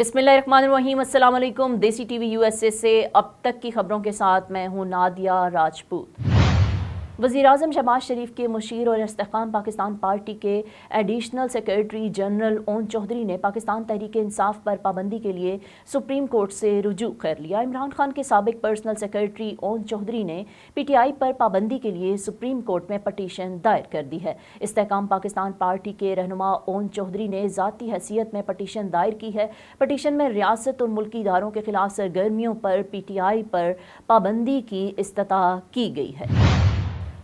बिसमीम अल्लाम देसी टीवी यूएसए से अब तक की खबरों के साथ मैं हूं नादिया राजपूत वजीर अजम शबाज शरीफ के मुशीर और इसकाम पाकिस्तान पार्टी के additional secretary general Aun Chaudhry ने पाकिस्तान तहरीक इंसाफ पर पाबंदी के लिए सुप्रीम कोर्ट से रुजू कर लिया इमरान खान के सबक पर्सनल सेक्रेटरी ओन चौधरी ने पी टी आई पर पाबंदी के लिए सुप्रीम कोर्ट में पटिशन दायर कर दी है इसकाम पाकिस्तान पार्टी के रहनुमा ओन चौधरी ने जतीी हैसियत में पटिशन दायर की है पटिशन में रियासत और मुल्की इदारों के खिलाफ सरगर्मियों पर पी टी आई पर पाबंदी की इस्तः की गई है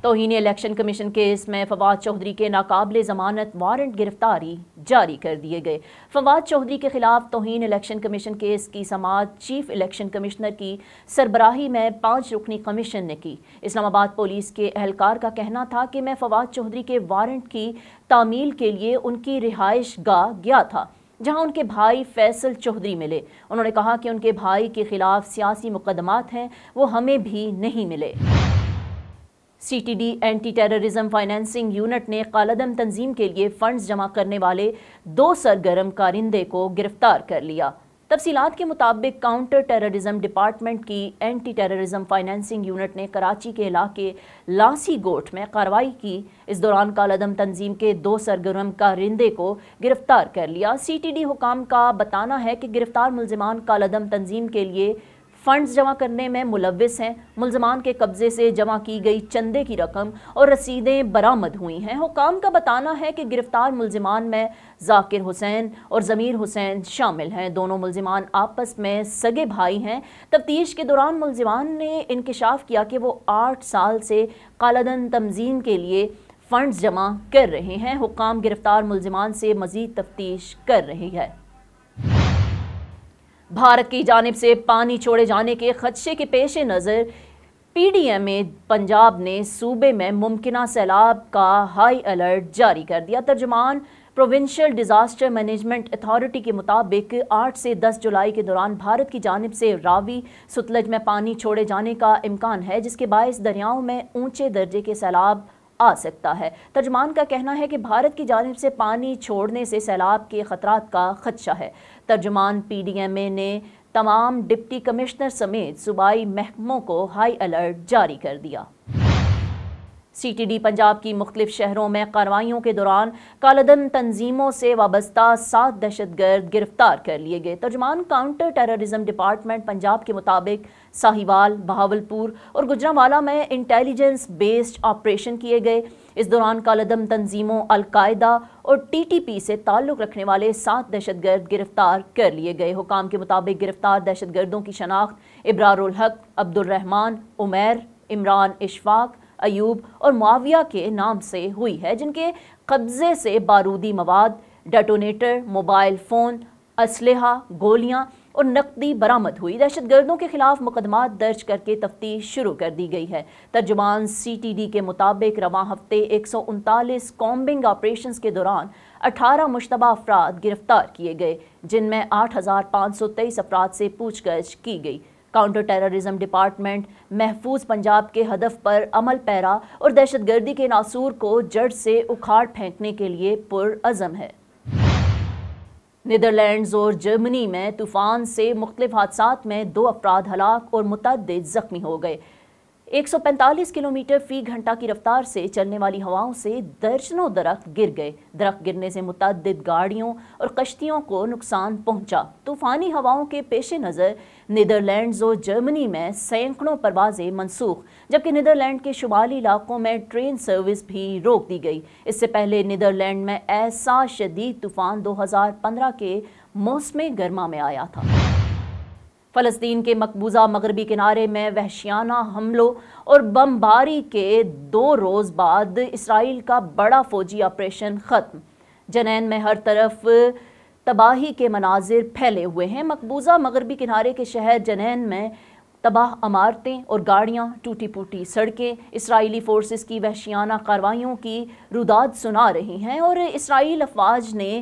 तोहन इलेक्शन कमीशन केस में फवाद चौधरी के नाकबले ज़मानत वारंट गिरफ्तारी जारी कर दिए गए फवाद चौधरी के खिलाफ तोहन इलेक्शन कमीशन केस की समात चीफ इलेक्शन कमिश्नर की सरबराही में पाँच रुकनी कमीशन ने की इस्लामाबाद पुलिस के एहलकार का कहना था कि मैं फवाद चौधरी के वारंट की तामील के लिए उनकी रिहाइश गाह गया था जहां उनके भाई फैसल चौधरी मिले उन्होंने कहा कि उनके भाई के खिलाफ सियासी मुकदमात हैं वो हमें भी नहीं मिले C T D anti terrorism financing unit ने कालदम तंजीम के लिए फंड्स जमा करने वाले दो सरगर्म कारिंदे को गिरफ्तार कर लिया तफसीत के मुताबिक काउंटर टेररिज्म डिपार्टमेंट की एंटी टेररिज्म फाइनेंसिंग यूनिट ने कराची के इलाके लासी गोट में कार्रवाई की इस दौरान कालदम तंजीम के दो सरगर्म कारिंदे को गिरफ्तार कर लिया सी टी डी हुकाम का बताना है कि गिरफ्तार मुलजमान कालदम तंजीम के लिए फंड्स जमा करने में मुलविस हैं मुलजमान के कब्ज़े से जमा की गई चंदे की रकम और रसीदें बरामद हुई हैं हुकाम का बताना है कि गिरफ्तार मुलजमान में जाकिर हुसैन और ज़मीर हुसैन शामिल हैं दोनों मुलजमान आपस में सगे भाई हैं तफ्तीश के दौरान मुलजमान ने इनकशाफ किया कि वो आठ साल से कालादन तंजीम के लिए फ़ंड्स जमा कर रहे हैं हुकाम गिरफ़्तार मुलजमान से मज़ीद तफ्तीश कर रही है भारत की जानब से पानी छोड़े जाने के खदशे के पेश नज़र P D M A Punjab ने सूबे में मुमकिन सैलाब का हाई अलर्ट जारी कर दिया तर्जमान प्रोविंशियल डिज़ास्टर मैनेजमेंट अथॉरिटी के मुताबिक 8 से 10 जुलाई के दौरान भारत की जानब से रावी सुतलज में पानी छोड़े जाने का इम्कान है जिसके बायस दरियाओं में ऊंचे दर्जे के सैलाब आ सकता है तर्जमान का कहना है कि भारत की जानब से पानी छोड़ने से सैलाब के ख़तरा का खदशा है तर्जमान पी डी एम ए ने तमाम डिप्टी कमिश्नर समेत सूबाई महकमों को हाई अलर्ट जारी कर दिया सी टी डी पंजाब की मुख्तलिफ शहरों में कार्रवाइयों के दौरान कालदम तंजीमों से वाबस्ता सात दहशत गर्द गिरफ्तार कर लिए गए तर्जमान काउंटर टेररिज्म डिपार्टमेंट पंजाब के मुताबिक साहिवाल बहावलपुर और गुजरावाला में इंटेलिजेंस बेस्ड ऑपरेशन किए गए इस दौरान कालदम तंजीमों अलकायदा और टी टी पी से ताल्लुक़ रखने वाले सात दहशत गर्द गिरफ्तार कर लिए गए हुकाम के मुताबिक गिरफ्तार दहशत गर्दों की शनाख्त इब्रारुल हक अब्दुलरहमान उमैर इमरान इशफाक अयूब और माविया के नाम से हुई है जिनके कब्ज़े से बारूदी मवाद डेटोनेटर मोबाइल फ़ोन असलहा गोलियाँ और नकदी बरामद हुई दहशत गर्दों के खिलाफ मुकदमा दर्ज करके तफ्तीश शुरू कर दी गई है तर्जुमान सी टी डी के मुताबिक रवा हफ्ते एक सौ उनतालीस कॉम्बिंग ऑपरेशन के दौरान अठारह मुशतबा अफराद गिरफ्तार किए गए जिनमें आठ हज़ार पाँच सौ तेईस अफराद से गछ की गई काउंटर टेररिज्म डिपार्टमेंट महफूज पंजाब के हदफ पर अमल पैरा और दहशतगर्दी के नासूर को जड़ से उखाड़ फेंकने के लिए पुरज़म है नीदरलैंड्स और जर्मनी में तूफान से मुख्तलिफ हादसा में दो अफराद हलाक और मुतद ज़ख्मी हो गए 145 किलोमीटर फी घंटा की रफ्तार से चलने वाली हवाओं से दर्जनों दरख्त गिर गए दरख्त गिरने से मुतद गाड़ियों और कश्तियों को नुकसान पहुंचा तूफ़ानी हवाओं के पेश नज़र नीदरलैंड और जर्मनी में सैकड़ों परवाजें मनसूख जबकि नीदरलैंड के शुमाली इलाकों में ट्रेन सर्विस भी रोक दी गई इससे पहले नीदरलैंड में ऐसा शदीद तूफ़ान दो के मौसम गर्मा में आया था फ़लस्तीन के मकबूजा मगरबी किनारे में वहशियाना हमलों और बमबारी के दो रोज़ बाद इसराइल का बड़ा फ़ौजी ऑपरेशन ख़त्म जनैन में हर तरफ तबाही के मनाजिर फैले हुए हैं मकबूजा मगरबी किनारे के शहर जनैन में तबाह अमारतें और गाड़ियां टूटी फूटी सड़कें इसराइली फोर्सेस की वहशियाना कार्रवाइयों की रुदाद सुना रही हैं और इसराइल अफवाज ने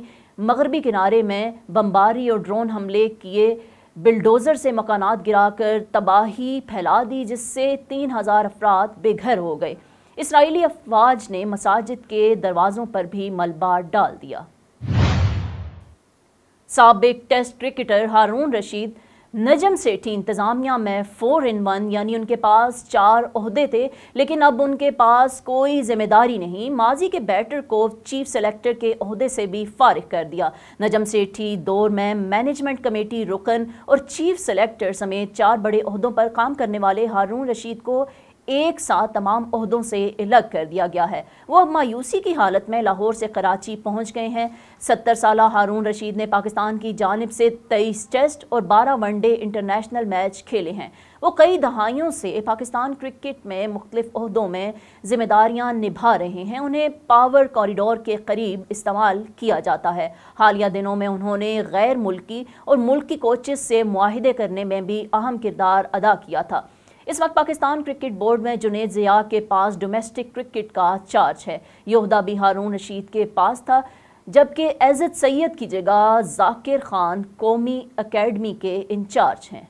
मगरबी किनारे में बमबारी और ड्रोन हमले किए बिलडोजर से मकानात गिराकर तबाही फैला दी जिससे तीन हज़ार अफराद बेघर हो गए इसराइली अफवाज ने मसाजिद के दरवाज़ों पर भी मलबा डाल दिया सबक टेस्ट क्रिकेटर हारून रशीद नजम सेठी इंतज़ामिया में फ़ोर इन वन यानी उनके पास चार अहदे थे लेकिन अब उनके पास कोई ज़िम्मेदारी नहीं माजी के बैटर को चीफ सेलेक्टर के अहदे से भी फारिग कर दिया नजम सेठी दौर में मैनेजमेंट कमेटी रुकन और चीफ सेलेक्टर समेत चार बड़े अहदों पर काम करने वाले हारून रशीद को एक साथ तमाम अहदों से अलग कर दिया गया है वो अब मायूसी की हालत में लाहौर से कराची पहुंच गए हैं सत्तर साल हारून रशीद ने पाकिस्तान की जानब से तेईस टेस्ट और बारह वनडे इंटरनेशनल मैच खेले हैं वो कई दहाइयों से पाकिस्तान क्रिकेट में मुख्तफ अहदों में जिम्मेदारियाँ निभा रहे हैं उन्हें पावर कॉरिडोर के करीब इस्तेमाल किया जाता है हालिया दिनों में उन्होंने गैर मुल्की और मुल्की कोचेस से माहदे करने में भी अहम किरदार अदा किया था इस वक्त पाकिस्तान क्रिकेट बोर्ड में जुनेद ज़िया के पास डोमेस्टिक क्रिकेट का चार्ज है योहदा भी हारून रशीद के पास था जबकि एजत सैयद की जगह जाकिर खान कौमी अकेडमी के इंचार्ज हैं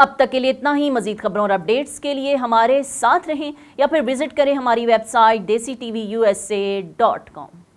अब तक के लिए इतना ही मजीद खबरों और अपडेट्स के लिए हमारे साथ रहें या फिर विजिट करें हमारी website desi TV USA dot एस ए डॉट कॉम